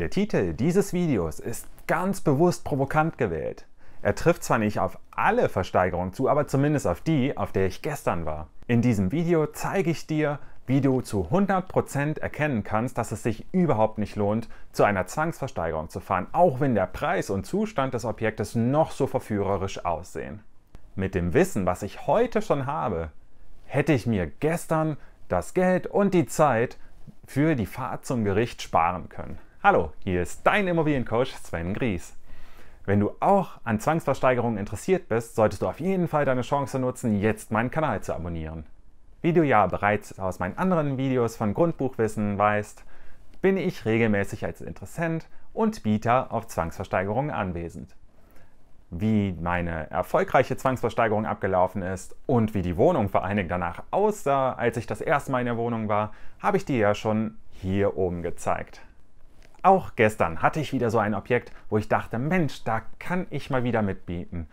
Der Titel dieses Videos ist ganz bewusst provokant gewählt. Er trifft zwar nicht auf alle Versteigerungen zu, aber zumindest auf die, auf der ich gestern war. In diesem Video zeige ich dir, wie du zu 100% erkennen kannst, dass es sich überhaupt nicht lohnt, zu einer Zwangsversteigerung zu fahren, auch wenn der Preis und Zustand des Objektes noch so verführerisch aussehen. Mit dem Wissen, was ich heute schon habe, hätte ich mir gestern das Geld und die Zeit für die Fahrt zum Gericht sparen können. Hallo, hier ist dein Immobiliencoach Sven Gries. Wenn du auch an Zwangsversteigerungen interessiert bist, solltest du auf jeden Fall deine Chance nutzen, jetzt meinen Kanal zu abonnieren. Wie du ja bereits aus meinen anderen Videos von Grundbuchwissen weißt, bin ich regelmäßig als Interessent und Bieter auf Zwangsversteigerungen anwesend. Wie meine erfolgreiche Zwangsversteigerung abgelaufen ist und wie die Wohnung vor allen Dingen danach aussah, als ich das erste Mal in der Wohnung war, habe ich dir ja schon hier oben gezeigt. Auch gestern hatte ich wieder so ein Objekt, wo ich dachte, Mensch, da kann ich mal wieder mitbieten.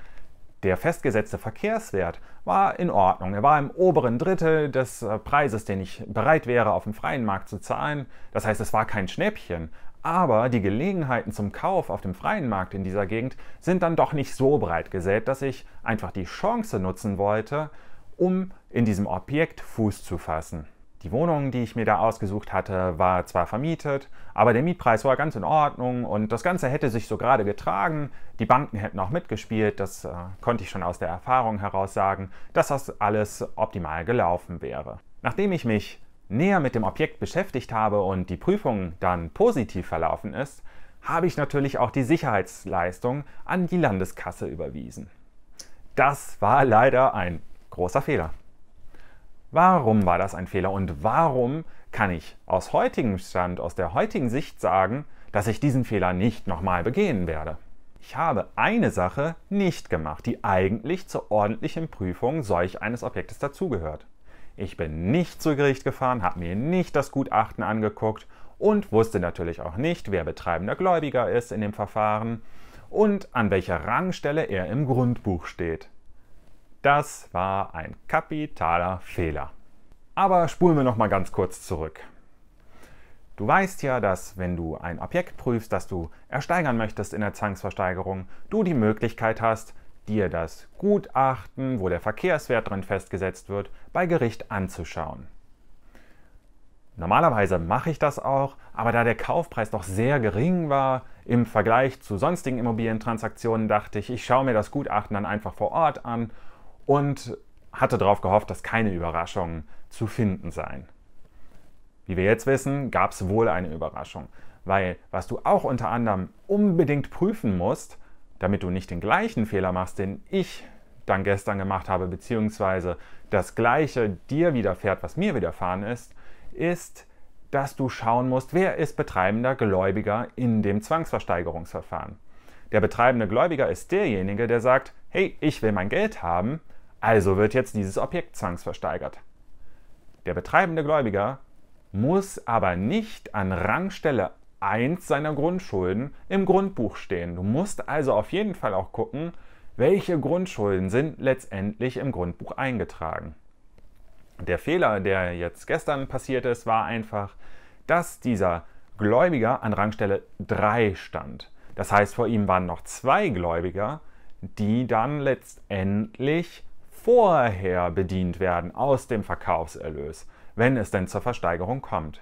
Der festgesetzte Verkehrswert war in Ordnung. Er war im oberen Drittel des äh, Preises, den ich bereit wäre, auf dem freien Markt zu zahlen. Das heißt, es war kein Schnäppchen. Aber die Gelegenheiten zum Kauf auf dem freien Markt in dieser Gegend sind dann doch nicht so breit gesät, dass ich einfach die Chance nutzen wollte, um in diesem Objekt Fuß zu fassen. Die Wohnung, die ich mir da ausgesucht hatte, war zwar vermietet, aber der Mietpreis war ganz in Ordnung und das Ganze hätte sich so gerade getragen. Die Banken hätten auch mitgespielt, das äh, konnte ich schon aus der Erfahrung heraus sagen, dass das alles optimal gelaufen wäre. Nachdem ich mich näher mit dem Objekt beschäftigt habe und die Prüfung dann positiv verlaufen ist, habe ich natürlich auch die Sicherheitsleistung an die Landeskasse überwiesen. Das war leider ein großer Fehler. Warum war das ein Fehler und warum kann ich aus heutigem Stand, aus der heutigen Sicht sagen, dass ich diesen Fehler nicht nochmal begehen werde? Ich habe eine Sache nicht gemacht, die eigentlich zur ordentlichen Prüfung solch eines Objektes dazugehört. Ich bin nicht zu Gericht gefahren, habe mir nicht das Gutachten angeguckt und wusste natürlich auch nicht, wer betreibender Gläubiger ist in dem Verfahren und an welcher Rangstelle er im Grundbuch steht. Das war ein kapitaler Fehler. Aber spulen wir noch mal ganz kurz zurück. Du weißt ja, dass wenn du ein Objekt prüfst, das du ersteigern möchtest in der Zwangsversteigerung, du die Möglichkeit hast, dir das Gutachten, wo der Verkehrswert drin festgesetzt wird, bei Gericht anzuschauen. Normalerweise mache ich das auch, aber da der Kaufpreis doch sehr gering war im Vergleich zu sonstigen Immobilientransaktionen, dachte ich, ich schaue mir das Gutachten dann einfach vor Ort an und hatte darauf gehofft, dass keine Überraschungen zu finden seien. Wie wir jetzt wissen, gab es wohl eine Überraschung, weil was du auch unter anderem unbedingt prüfen musst, damit du nicht den gleichen Fehler machst, den ich dann gestern gemacht habe, beziehungsweise das gleiche dir widerfährt, was mir widerfahren ist, ist, dass du schauen musst, wer ist betreibender Gläubiger in dem Zwangsversteigerungsverfahren. Der betreibende Gläubiger ist derjenige, der sagt, hey, ich will mein Geld haben, also wird jetzt dieses Objekt zwangsversteigert. Der betreibende Gläubiger muss aber nicht an Rangstelle 1 seiner Grundschulden im Grundbuch stehen. Du musst also auf jeden Fall auch gucken, welche Grundschulden sind letztendlich im Grundbuch eingetragen. Der Fehler, der jetzt gestern passiert ist, war einfach, dass dieser Gläubiger an Rangstelle 3 stand. Das heißt, vor ihm waren noch zwei Gläubiger, die dann letztendlich vorher bedient werden aus dem Verkaufserlös, wenn es denn zur Versteigerung kommt.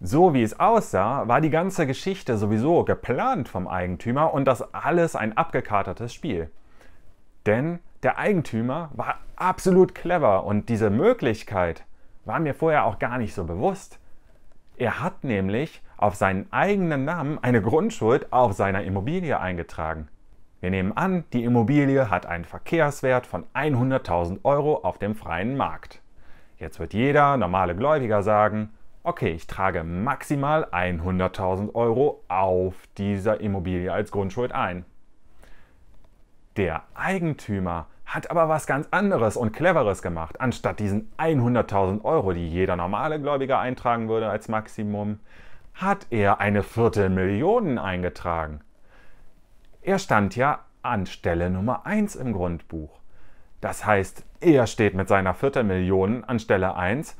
So wie es aussah, war die ganze Geschichte sowieso geplant vom Eigentümer und das alles ein abgekatertes Spiel. Denn der Eigentümer war absolut clever und diese Möglichkeit war mir vorher auch gar nicht so bewusst. Er hat nämlich auf seinen eigenen Namen eine Grundschuld auf seiner Immobilie eingetragen. Wir nehmen an, die Immobilie hat einen Verkehrswert von 100.000 Euro auf dem freien Markt. Jetzt wird jeder normale Gläubiger sagen, okay, ich trage maximal 100.000 Euro auf dieser Immobilie als Grundschuld ein. Der Eigentümer hat aber was ganz anderes und cleveres gemacht. Anstatt diesen 100.000 Euro, die jeder normale Gläubiger eintragen würde als Maximum, hat er eine Viertelmillion eingetragen. Er stand ja an Stelle Nummer 1 im Grundbuch. Das heißt, er steht mit seiner Viertelmillion an Stelle 1.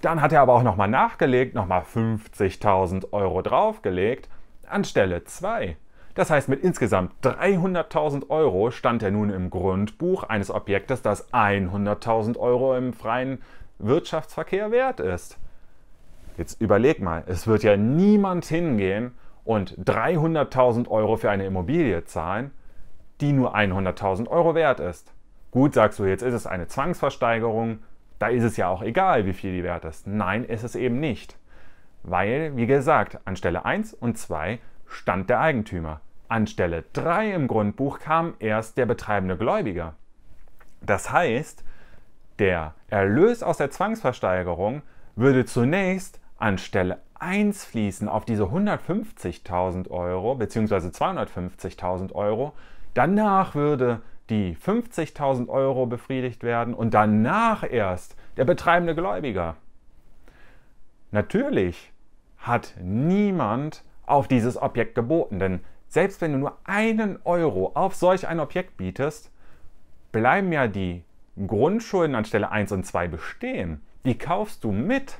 Dann hat er aber auch nochmal nachgelegt, nochmal 50.000 Euro draufgelegt an Stelle 2. Das heißt, mit insgesamt 300.000 Euro stand er nun im Grundbuch eines Objektes, das 100.000 Euro im freien Wirtschaftsverkehr wert ist. Jetzt überleg mal, es wird ja niemand hingehen und 300.000 Euro für eine Immobilie zahlen, die nur 100.000 Euro wert ist. Gut, sagst du, jetzt ist es eine Zwangsversteigerung, da ist es ja auch egal, wie viel die wert ist. Nein, ist es eben nicht. Weil, wie gesagt, an Stelle 1 und 2 stand der Eigentümer. An Stelle 3 im Grundbuch kam erst der betreibende Gläubiger. Das heißt, der Erlös aus der Zwangsversteigerung würde zunächst an anstelle 1 fließen auf diese 150.000 Euro bzw. 250.000 Euro. Danach würde die 50.000 Euro befriedigt werden und danach erst der betreibende Gläubiger. Natürlich hat niemand auf dieses Objekt geboten, denn selbst wenn du nur einen Euro auf solch ein Objekt bietest, bleiben ja die Grundschulden anstelle 1 und 2 bestehen. Die kaufst du mit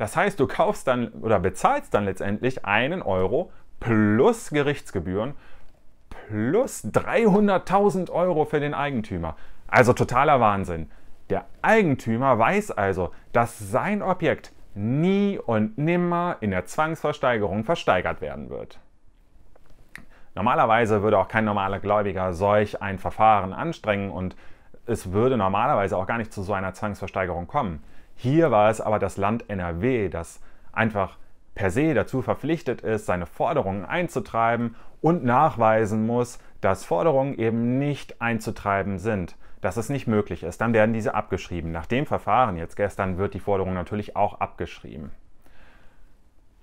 das heißt, du kaufst dann oder bezahlst dann letztendlich einen Euro plus Gerichtsgebühren plus 300.000 Euro für den Eigentümer. Also totaler Wahnsinn. Der Eigentümer weiß also, dass sein Objekt nie und nimmer in der Zwangsversteigerung versteigert werden wird. Normalerweise würde auch kein normaler Gläubiger solch ein Verfahren anstrengen und es würde normalerweise auch gar nicht zu so einer Zwangsversteigerung kommen. Hier war es aber das Land NRW, das einfach per se dazu verpflichtet ist, seine Forderungen einzutreiben und nachweisen muss, dass Forderungen eben nicht einzutreiben sind, dass es nicht möglich ist. Dann werden diese abgeschrieben. Nach dem Verfahren jetzt gestern wird die Forderung natürlich auch abgeschrieben.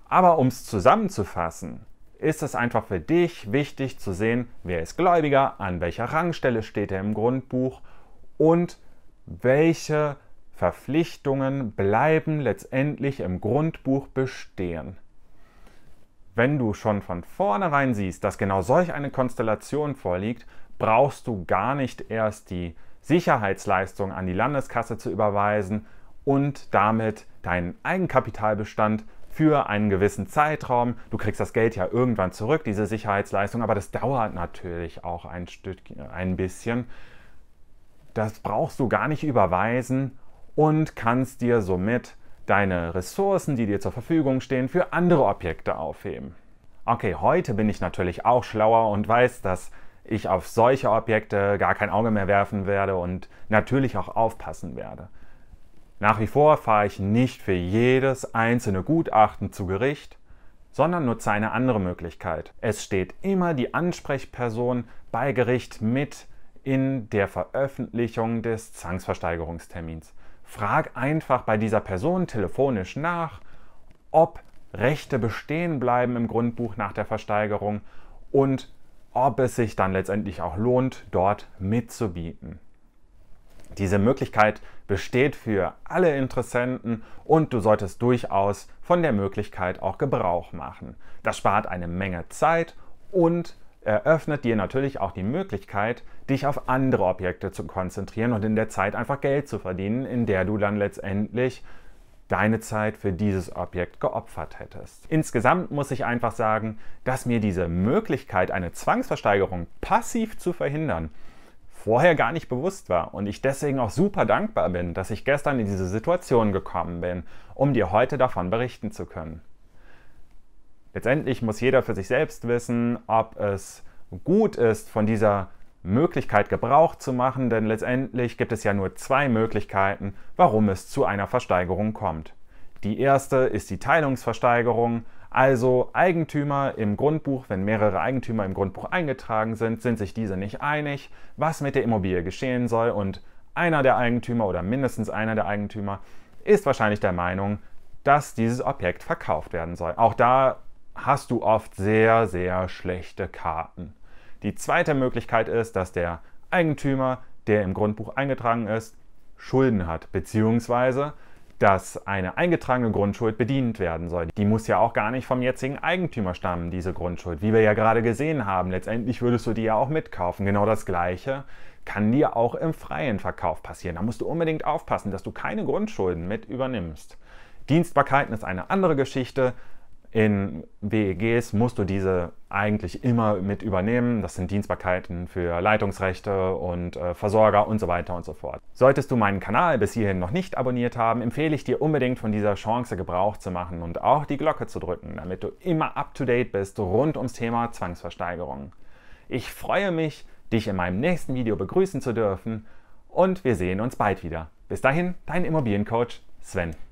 Aber um es zusammenzufassen, ist es einfach für dich wichtig zu sehen, wer ist Gläubiger, an welcher Rangstelle steht er im Grundbuch und welche Verpflichtungen bleiben letztendlich im Grundbuch bestehen. Wenn du schon von vornherein siehst, dass genau solch eine Konstellation vorliegt, brauchst du gar nicht erst die Sicherheitsleistung an die Landeskasse zu überweisen und damit deinen Eigenkapitalbestand für einen gewissen Zeitraum. Du kriegst das Geld ja irgendwann zurück, diese Sicherheitsleistung, aber das dauert natürlich auch ein, Stück, ein bisschen. Das brauchst du gar nicht überweisen und kannst dir somit deine Ressourcen, die dir zur Verfügung stehen, für andere Objekte aufheben. Okay, heute bin ich natürlich auch schlauer und weiß, dass ich auf solche Objekte gar kein Auge mehr werfen werde und natürlich auch aufpassen werde. Nach wie vor fahre ich nicht für jedes einzelne Gutachten zu Gericht, sondern nutze eine andere Möglichkeit. Es steht immer die Ansprechperson bei Gericht mit in der Veröffentlichung des Zwangsversteigerungstermins. Frag einfach bei dieser Person telefonisch nach, ob Rechte bestehen bleiben im Grundbuch nach der Versteigerung und ob es sich dann letztendlich auch lohnt, dort mitzubieten. Diese Möglichkeit besteht für alle Interessenten und du solltest durchaus von der Möglichkeit auch Gebrauch machen. Das spart eine Menge Zeit und eröffnet dir natürlich auch die Möglichkeit, dich auf andere Objekte zu konzentrieren und in der Zeit einfach Geld zu verdienen, in der du dann letztendlich deine Zeit für dieses Objekt geopfert hättest. Insgesamt muss ich einfach sagen, dass mir diese Möglichkeit, eine Zwangsversteigerung passiv zu verhindern, vorher gar nicht bewusst war und ich deswegen auch super dankbar bin, dass ich gestern in diese Situation gekommen bin, um dir heute davon berichten zu können. Letztendlich muss jeder für sich selbst wissen, ob es gut ist, von dieser Möglichkeit Gebrauch zu machen, denn letztendlich gibt es ja nur zwei Möglichkeiten, warum es zu einer Versteigerung kommt. Die erste ist die Teilungsversteigerung, also Eigentümer im Grundbuch, wenn mehrere Eigentümer im Grundbuch eingetragen sind, sind sich diese nicht einig, was mit der Immobilie geschehen soll und einer der Eigentümer oder mindestens einer der Eigentümer ist wahrscheinlich der Meinung, dass dieses Objekt verkauft werden soll. Auch da hast du oft sehr, sehr schlechte Karten. Die zweite Möglichkeit ist, dass der Eigentümer, der im Grundbuch eingetragen ist, Schulden hat, beziehungsweise dass eine eingetragene Grundschuld bedient werden soll. Die muss ja auch gar nicht vom jetzigen Eigentümer stammen, diese Grundschuld, wie wir ja gerade gesehen haben. Letztendlich würdest du die ja auch mitkaufen. Genau das Gleiche kann dir auch im freien Verkauf passieren. Da musst du unbedingt aufpassen, dass du keine Grundschulden mit übernimmst. Dienstbarkeiten ist eine andere Geschichte. In WEGs musst du diese eigentlich immer mit übernehmen. Das sind Dienstbarkeiten für Leitungsrechte und äh, Versorger und so weiter und so fort. Solltest du meinen Kanal bis hierhin noch nicht abonniert haben, empfehle ich dir unbedingt von dieser Chance Gebrauch zu machen und auch die Glocke zu drücken, damit du immer up-to-date bist rund ums Thema Zwangsversteigerung. Ich freue mich, dich in meinem nächsten Video begrüßen zu dürfen und wir sehen uns bald wieder. Bis dahin, dein Immobiliencoach Sven.